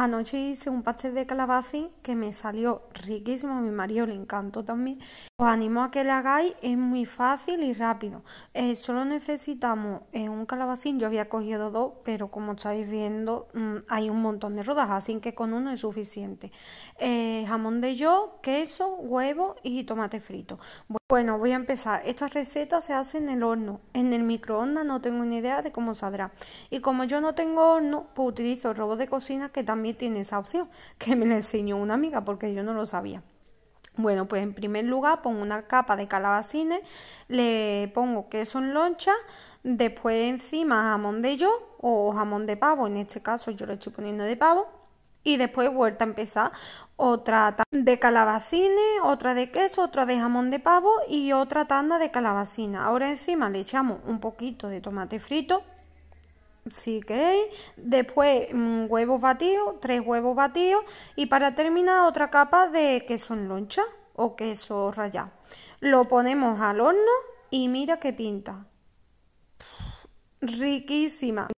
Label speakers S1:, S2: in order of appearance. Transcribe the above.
S1: Anoche hice un pastel de calabacín que me salió riquísimo, a mi marido le encantó también. Os animo a que lo hagáis, es muy fácil y rápido. Eh, solo necesitamos eh, un calabacín, yo había cogido dos, pero como estáis viendo mm, hay un montón de rodajas, así que con uno es suficiente. Eh, jamón de yo, queso, huevo y tomate frito. Bueno, voy a empezar. Estas recetas se hacen en el horno. En el microondas no tengo ni idea de cómo saldrá. Y como yo no tengo horno, pues utilizo el de cocina que también tiene esa opción, que me la enseñó una amiga porque yo no lo sabía. Bueno, pues en primer lugar pongo una capa de calabacines, le pongo queso en loncha, después encima jamón de yo o jamón de pavo, en este caso yo lo estoy poniendo de pavo y después vuelta a empezar otra de calabacines, otra de queso, otra de jamón de pavo y otra tanda de calabacina. Ahora encima le echamos un poquito de tomate frito, si queréis, después mm, huevos batidos, tres huevos batidos y para terminar otra capa de queso en loncha o queso rallado. Lo ponemos al horno y mira qué pinta.
S2: riquísima.